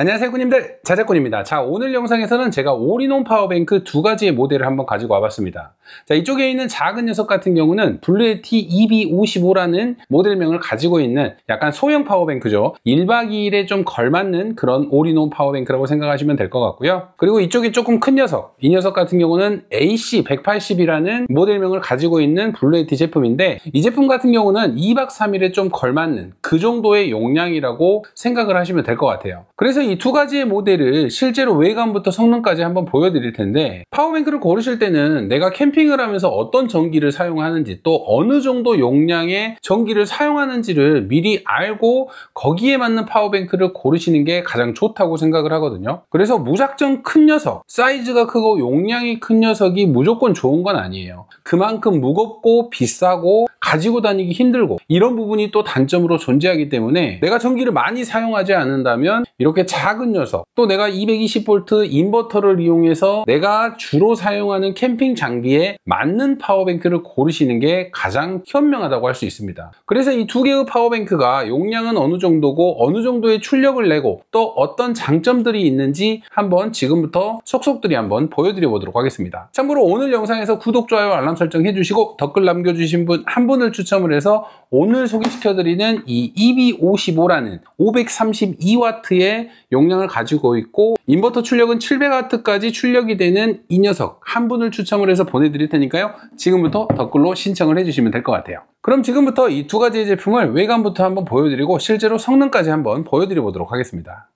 안녕하세요 군님들 자작군입니다 자 오늘 영상에서는 제가 올인원 파워뱅크 두 가지의 모델을 한번 가지고 와봤습니다 자 이쪽에 있는 작은 녀석 같은 경우는 블루에티 EB55라는 모델명을 가지고 있는 약간 소형 파워뱅크죠 1박 2일에 좀 걸맞는 그런 올인원 파워뱅크라고 생각하시면 될 것 같고요 그리고 이쪽에 조금 큰 녀석 이 녀석 같은 경우는 AC180이라는 모델명을 가지고 있는 블루에티 제품인데 이 제품 같은 경우는 2박 3일에 좀 걸맞는 그 정도의 용량이라고 생각을 하시면 될 것 같아요 그래서 이 두 가지의 모델을 실제로 외관부터 성능까지 한번 보여드릴 텐데 파워뱅크를 고르실 때는 내가 캠핑을 하면서 어떤 전기를 사용하는지 또 어느 정도 용량의 전기를 사용하는지를 미리 알고 거기에 맞는 파워뱅크를 고르시는 게 가장 좋다고 생각을 하거든요 그래서 무작정 큰 녀석 사이즈가 크고 용량이 큰 녀석이 무조건 좋은 건 아니에요 그만큼 무겁고 비싸고 가지고 다니기 힘들고 이런 부분이 또 단점으로 존재 합니다 존재하기 때문에 내가 전기를 많이 사용하지 않는다면 이렇게 작은 녀석 또 내가 220V 인버터를 이용해서 내가 주로 사용하는 캠핑 장비에 맞는 파워뱅크를 고르시는 게 가장 현명하다고 할 수 있습니다. 그래서 이 두 개의 파워뱅크가 용량은 어느 정도고 어느 정도의 출력을 내고 또 어떤 장점들이 있는지 한번 지금부터 속속들이 한번 보여드려 보도록 하겠습니다. 참고로 오늘 영상에서 구독, 좋아요, 알람 설정 해주시고 댓글 남겨주신 분 한 분을 추첨을 해서 오늘 소개시켜드리는 이 EB55라는 532W의 용량을 가지고 있고 인버터 출력은 700W까지 출력이 되는 이 녀석 한 분을 추첨을 해서 보내드릴 테니까요. 지금부터 댓글로 신청을 해주시면 될 것 같아요. 그럼 지금부터 이 두 가지의 제품을 외관부터 한번 보여드리고 실제로 성능까지 한번 보여드리도록 하겠습니다.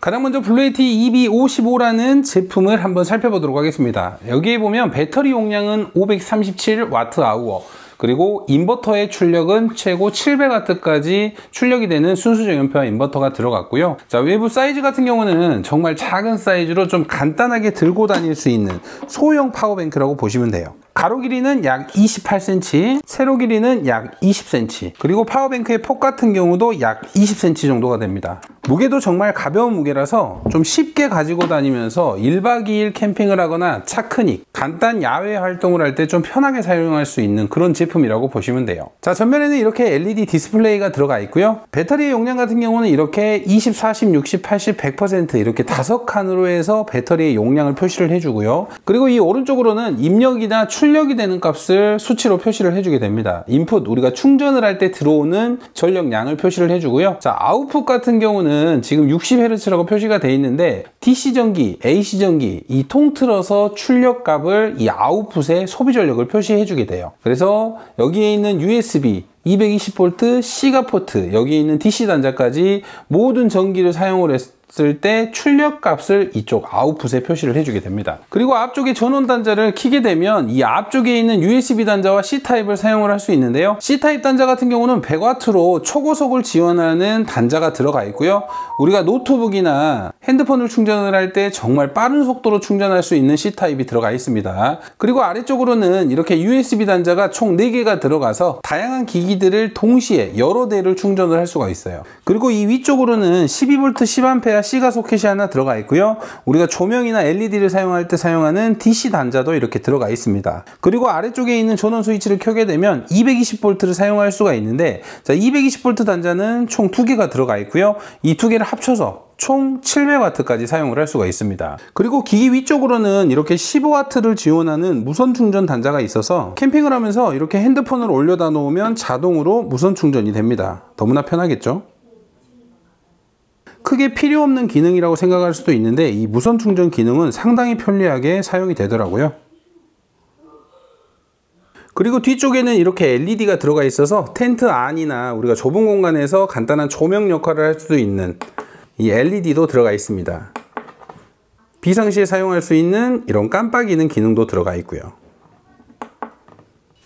가장 먼저 블루에이티 EB55라는 제품을 한번 살펴보도록 하겠습니다. 여기에 보면 배터리 용량은 537Wh 그리고 인버터의 출력은 최고 700W까지 출력이 되는 순수적 연표 인버터가 들어갔고요. 자, 외부 사이즈 같은 경우는 정말 작은 사이즈로 좀 간단하게 들고 다닐 수 있는 소형 파워뱅크라고 보시면 돼요. 가로 길이는 약 28cm, 세로 길이는 약 20cm, 그리고 파워뱅크의 폭 같은 경우도 약 20cm 정도가 됩니다. 무게도 정말 가벼운 무게라서 좀 쉽게 가지고 다니면서 1박 2일 캠핑을 하거나 차크닉, 간단 야외 활동을 할 때 좀 편하게 사용할 수 있는 그런 제품이라고 보시면 돼요. 자, 전면에는 이렇게 LED 디스플레이가 들어가 있고요. 배터리 용량 같은 경우는 이렇게 20, 40, 60, 80, 100% 이렇게 다섯 칸으로 해서 배터리의 용량을 표시를 해주고요. 그리고 이 오른쪽으로는 입력이나 출력이 되는 값을 수치로 표시를 해주게 됩니다. 인풋, 우리가 충전을 할 때 들어오는 전력량을 표시를 해주고요. 자, 아웃풋 같은 경우는 보면은 지금 60Hz라고 표시가 돼 있는데 DC 전기, AC 전기 이 통틀어서 출력값을 이 아웃풋에 소비 전력을 표시해 주게 돼요. 그래서 여기에 있는 USB 220V 시가포트 여기에 있는 DC 단자까지 모든 전기를 사용을 했을 했을 때 출력 값을 이쪽 아웃풋에 표시를 해주게 됩니다. 그리고 앞쪽에 전원 단자를 키게 되면 이 앞쪽에 있는 USB 단자와 C타입을 사용을 할 수 있는데요. C타입 단자 같은 경우는 100W로 초고속을 지원하는 단자가 들어가 있고요. 우리가 노트북이나 핸드폰을 충전을 할 때 정말 빠른 속도로 충전할 수 있는 C타입이 들어가 있습니다. 그리고 아래쪽으로는 이렇게 USB 단자가 총 4개가 들어가서 다양한 기기들을 동시에 여러 대를 충전을 할 수가 있어요. 그리고 이 위쪽으로는 12V 10A 소켓에야 C가 소켓이 하나 들어가 있고요. 우리가 조명이나 LED를 사용할 때 사용하는 DC 단자도 이렇게 들어가 있습니다. 그리고 아래쪽에 있는 전원 스위치를 켜게 되면 220V를 사용할 수가 있는데 자, 220V 단자는 총 2개가 들어가 있고요. 이2 개를 합쳐서 총 700W까지 사용을 할 수가 있습니다. 그리고 기기 위쪽으로는 이렇게 15W를 지원하는 무선 충전 단자가 있어서 캠핑을 하면서 이렇게 핸드폰을 올려다 놓으면 자동으로 무선 충전이 됩니다. 너무나 편하겠죠? 크게 필요 없는 기능이라고 생각할 수도 있는데 이 무선 충전 기능은 상당히 편리하게 사용이 되더라고요. 그리고 뒤쪽에는 이렇게 LED가 들어가 있어서 텐트 안이나 우리가 좁은 공간에서 간단한 조명 역할을 할 수도 있는 이 LED도 들어가 있습니다. 비상시에 사용할 수 있는 이런 깜빡이는 기능도 들어가 있고요.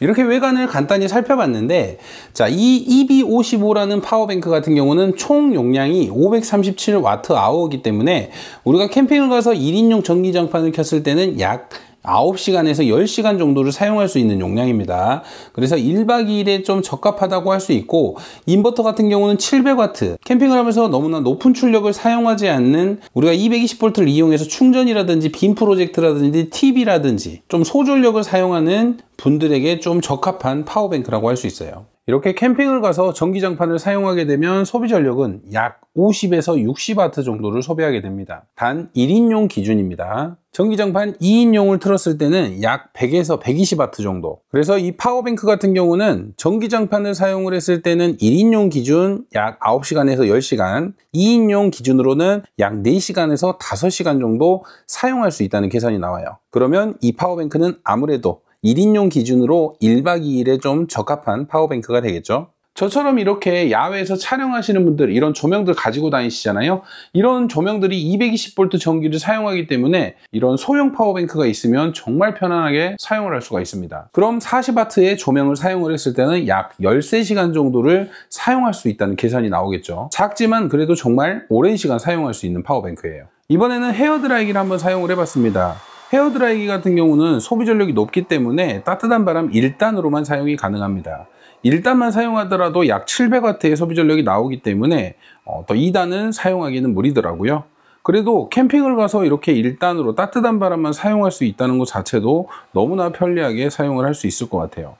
이렇게 외관을 간단히 살펴봤는데 자, 이 EB55라는 파워뱅크 같은 경우는 총 용량이 537Wh이기 때문에 우리가 캠핑을 가서 1인용 전기장판을 켰을 때는 약 9시간에서 10시간 정도를 사용할 수 있는 용량입니다. 그래서 1박 2일에 좀 적합하다고 할 수 있고 인버터 같은 경우는 7 0 0와트 캠핑을 하면서 너무나 높은 출력을 사용하지 않는 우리가 220V를 이용해서 충전이라든지 빔 프로젝트라든지 TV라든지 좀 소전력을 사용하는 분들에게 좀 적합한 파워뱅크라고 할 수 있어요. 이렇게 캠핑을 가서 전기장판을 사용하게 되면 소비 전력은 약 50에서 6 0트 정도를 소비하게 됩니다. 단 1인용 기준입니다. 전기장판 2인용을 틀었을 때는 약 100에서 1 2 0트 정도 그래서 이 파워뱅크 같은 경우는 전기장판을 사용을 했을 때는 1인용 기준 약 9시간에서 10시간 2인용 기준으로는 약 4시간에서 5시간 정도 사용할 수 있다는 계산이 나와요 그러면 이 파워뱅크는 아무래도 1인용 기준으로 1박 2일에 좀 적합한 파워뱅크가 되겠죠. 저처럼 이렇게 야외에서 촬영하시는 분들 이런 조명들 가지고 다니시잖아요 이런 조명들이 220V 전기를 사용하기 때문에 이런 소형 파워뱅크가 있으면 정말 편안하게 사용을 할 수가 있습니다 그럼 40W의 조명을 사용을 했을 때는 약 13시간 정도를 사용할 수 있다는 계산이 나오겠죠 작지만 그래도 정말 오랜 시간 사용할 수 있는 파워뱅크예요 이번에는 헤어드라이기를 한번 사용을 해봤습니다 헤어드라이기 같은 경우는 소비 전력이 높기 때문에 따뜻한 바람 1단으로만 사용이 가능합니다. 1단만 사용하더라도 약 700W의 소비 전력이 나오기 때문에 어, 더 2단은 사용하기는 무리더라고요. 그래도 캠핑을 가서 이렇게 1단으로 따뜻한 바람만 사용할 수 있다는 것 자체도 너무나 편리하게 사용을 할 수 있을 것 같아요.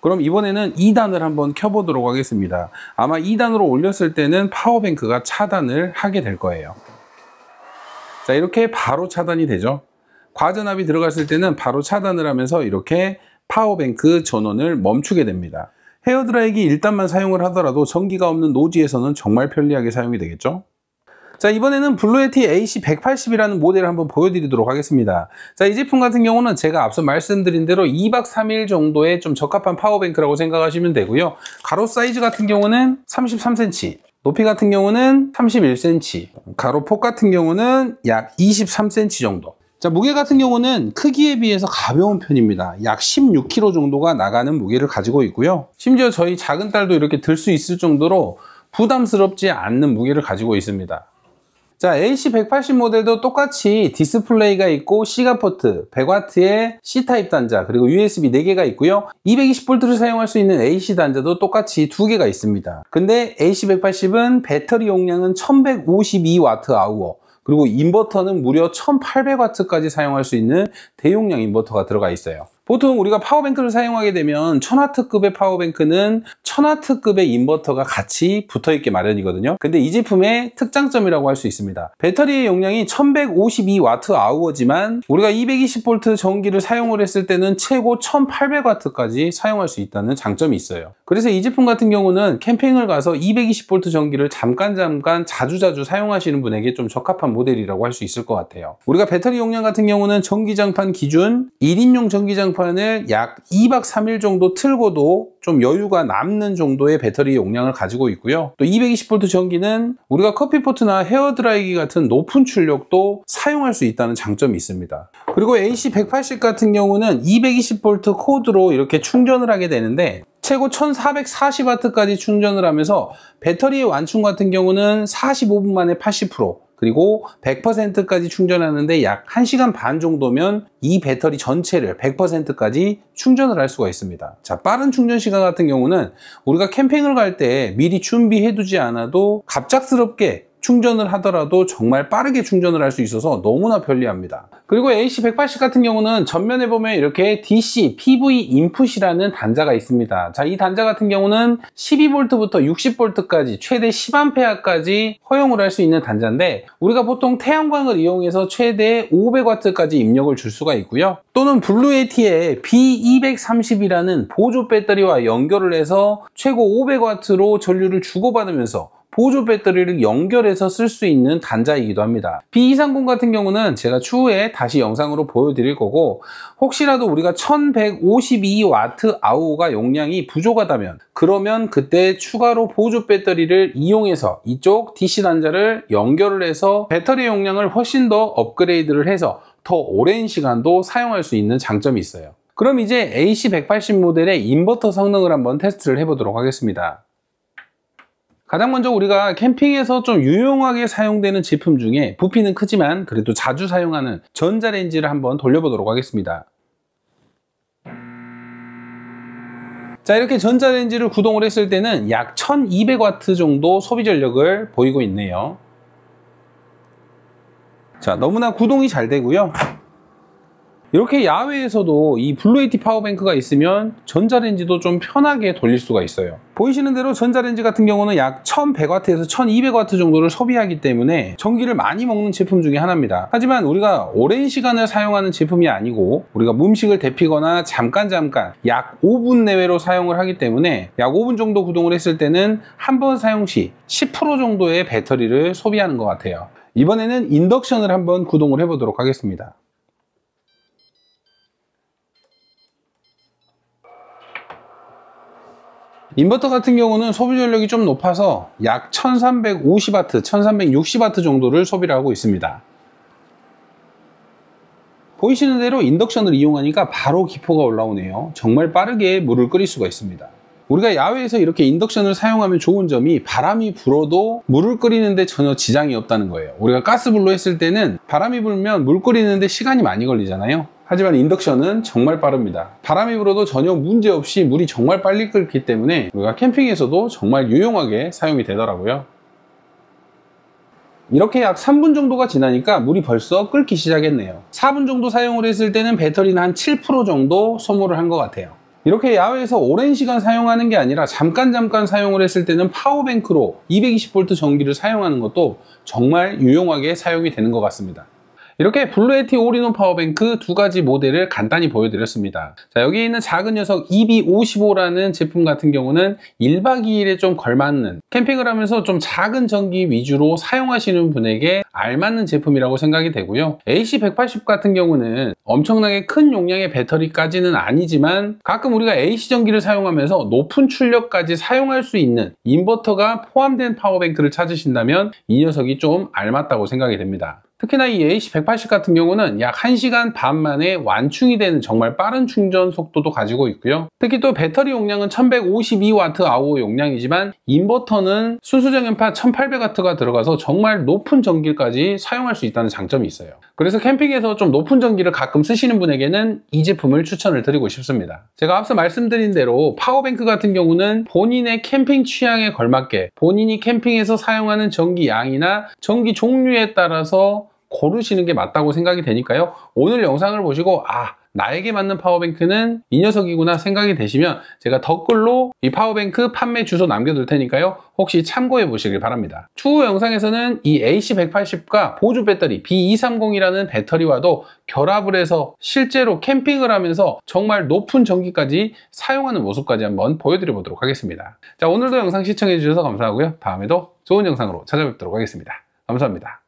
그럼 이번에는 2단을 한번 켜보도록 하겠습니다. 아마 2단으로 올렸을 때는 파워뱅크가 차단을 하게 될 거예요. 자 이렇게 바로 차단이 되죠. 과전압이 들어갔을 때는 바로 차단을 하면서 이렇게 파워뱅크 전원을 멈추게 됩니다. 헤어드라이기 1단만 사용을 하더라도 전기가 없는 노지에서는 정말 편리하게 사용이 되겠죠? 자 이번에는 블루에티 AC180이라는 모델을 한번 보여드리도록 하겠습니다 자 이 제품 같은 경우는 제가 앞서 말씀드린 대로 2박 3일 정도의 좀 적합한 파워뱅크라고 생각하시면 되고요 가로 사이즈 같은 경우는 33cm 높이 같은 경우는 31cm 가로 폭 같은 경우는 약 23cm 정도 자, 무게 같은 경우는 크기에 비해서 가벼운 편입니다. 약 16kg 정도가 나가는 무게를 가지고 있고요. 심지어 저희 작은 딸도 이렇게 들 수 있을 정도로 부담스럽지 않는 무게를 가지고 있습니다. 자, AC180 모델도 똑같이 디스플레이가 있고 시가포트, 100W의 C타입 단자, 그리고 USB 4개가 있고요. 220V를 사용할 수 있는 AC 단자도 똑같이 2개가 있습니다. 근데 AC180은 배터리 용량은 1152Wh, 그리고 인버터는 무려 1800W까지 사용할 수 있는 대용량 인버터가 들어가 있어요 보통 우리가 파워뱅크를 사용하게 되면 1000W급의 파워뱅크는 1000W급의 인버터가 같이 붙어 있게 마련이거든요 근데 이 제품의 특장점이라고 할 수 있습니다 배터리의 용량이 1152Wh지만 우리가 220V 전기를 사용을 했을 때는 최고 1800W까지 사용할 수 있다는 장점이 있어요 그래서 이 제품 같은 경우는 캠핑을 가서 220V 전기를 잠깐 잠깐 자주자주 자주 사용하시는 분에게 좀 적합한 모델이라고 할 수 있을 것 같아요 우리가 배터리 용량 같은 경우는 전기장판 기준 1인용 전기장판 에어컨을 약 2박 3일 정도 틀고도 좀 여유가 남는 정도의 배터리 용량을 가지고 있고요. 또 220V 전기는 우리가 커피포트나 헤어드라이기 같은 높은 출력도 사용할 수 있다는 장점이 있습니다. 그리고 AC180 같은 경우는 220V 코드로 이렇게 충전을 하게 되는데 최고 1440W까지 충전을 하면서 배터리의 완충 같은 경우는 45분 만에 80% 그리고 100%까지 충전하는데 약 1시간 반 정도면 이 배터리 전체를 100%까지 충전을 할 수가 있습니다. 자, 빠른 충전 시간 같은 경우는 우리가 캠핑을 갈 때 미리 준비해두지 않아도 갑작스럽게 충전을 하더라도 정말 빠르게 충전을 할 수 있어서 너무나 편리합니다. 그리고 AC180 같은 경우는 전면에 보면 이렇게 DC PV 인풋이라는 단자가 있습니다. 자, 이 단자 같은 경우는 12V부터 60V까지 최대 10A까지 허용을 할 수 있는 단자인데 우리가 보통 태양광을 이용해서 최대 500W까지 입력을 줄 수가 있고요. 또는 블루에티에 B230이라는 보조 배터리와 연결을 해서 최고 500W로 전류를 주고받으면서 보조 배터리를 연결해서 쓸 수 있는 단자이기도 합니다. B230 같은 경우는 제가 추후에 다시 영상으로 보여드릴 거고 혹시라도 우리가 1152W 아우가 용량이 부족하다면 그러면 그때 추가로 보조 배터리를 이용해서 이쪽 DC 단자를 연결을 해서 배터리 용량을 훨씬 더 업그레이드를 해서 더 오랜 시간도 사용할 수 있는 장점이 있어요. 그럼 이제 AC180 모델의 인버터 성능을 한번 테스트를 해보도록 하겠습니다. 가장 먼저 우리가 캠핑에서 좀 유용하게 사용되는 제품 중에 부피는 크지만 그래도 자주 사용하는 전자레인지를 한번 돌려보도록 하겠습니다. 자 이렇게 전자레인지를 구동을 했을 때는 약 1200W 정도 소비 전력을 보이고 있네요. 자 너무나 구동이 잘 되고요. 이렇게 야외에서도 이 블루에이티 파워뱅크가 있으면 전자레인지도 좀 편하게 돌릴 수가 있어요 보이시는 대로 전자레인지 같은 경우는 약 1100W에서 1200W 정도를 소비하기 때문에 전기를 많이 먹는 제품 중에 하나입니다 하지만 우리가 오랜 시간을 사용하는 제품이 아니고 우리가 음식을 데피거나 잠깐 잠깐 약 5분 내외로 사용을 하기 때문에 약 5분 정도 구동을 했을 때는 한 번 사용 시 10% 정도의 배터리를 소비하는 것 같아요 이번에는 인덕션을 한번 구동을 해보도록 하겠습니다 인버터 같은 경우는 소비 전력이 좀 높아서 약1 3 5 0와트1 3 6 0와트 정도를 소비를 하고 있습니다. 보이시는 대로 인덕션을 이용하니까 바로 기포가 올라오네요. 정말 빠르게 물을 끓일 수가 있습니다. 우리가 야외에서 이렇게 인덕션을 사용하면 좋은 점이 바람이 불어도 물을 끓이는데 전혀 지장이 없다는 거예요. 우리가 가스불로 했을 때는 바람이 불면 물 끓이는데 시간이 많이 걸리잖아요. 하지만 인덕션은 정말 빠릅니다. 바람이 불어도 전혀 문제없이 물이 정말 빨리 끓기 때문에 우리가 캠핑에서도 정말 유용하게 사용이 되더라고요. 이렇게 약 3분 정도가 지나니까 물이 벌써 끓기 시작했네요. 4분 정도 사용을 했을 때는 배터리는 한 7% 정도 소모를 한 것 같아요. 이렇게 야외에서 오랜 시간 사용하는 게 아니라 잠깐 잠깐 사용을 했을 때는 파워뱅크로 220V 전기를 사용하는 것도 정말 유용하게 사용이 되는 것 같습니다. 이렇게 블루에티 올인원 파워뱅크 두 가지 모델을 간단히 보여드렸습니다. 자, 여기 있는 작은 녀석 EB55라는 제품 같은 경우는 1박 2일에 좀 걸맞는 캠핑을 하면서 좀 작은 전기 위주로 사용하시는 분에게 알맞는 제품이라고 생각이 되고요. AC180 같은 경우는 엄청나게 큰 용량의 배터리까지는 아니지만 가끔 우리가 AC 전기를 사용하면서 높은 출력까지 사용할 수 있는 인버터가 포함된 파워뱅크를 찾으신다면 이 녀석이 좀 알맞다고 생각이 됩니다. 특히나 이 AC180 같은 경우는 약 1시간 반 만에 완충이 되는 정말 빠른 충전 속도도 가지고 있고요. 특히 또 배터리 용량은 1152Wh 용량이지만 인버터는 순수정연파 1800W가 들어가서 정말 높은 전기까지 사용할 수 있다는 장점이 있어요. 그래서 캠핑에서 좀 높은 전기를 가끔 쓰시는 분에게는 이 제품을 추천을 드리고 싶습니다. 제가 앞서 말씀드린 대로 파워뱅크 같은 경우는 본인의 캠핑 취향에 걸맞게 본인이 캠핑에서 사용하는 전기 양이나 전기 종류에 따라서 고르시는 게 맞다고 생각이 되니까요. 오늘 영상을 보시고 아 나에게 맞는 파워뱅크는 이 녀석이구나 생각이 되시면 제가 댓글로 이 파워뱅크 판매 주소 남겨둘 테니까요. 혹시 참고해 보시길 바랍니다. 추후 영상에서는 이 AC180과 보조 배터리 B230이라는 배터리와도 결합을 해서 실제로 캠핑을 하면서 정말 높은 전기까지 사용하는 모습까지 한번 보여드려 보도록 하겠습니다. 자 오늘도 영상 시청해 주셔서 감사하고요. 다음에도 좋은 영상으로 찾아뵙도록 하겠습니다. 감사합니다.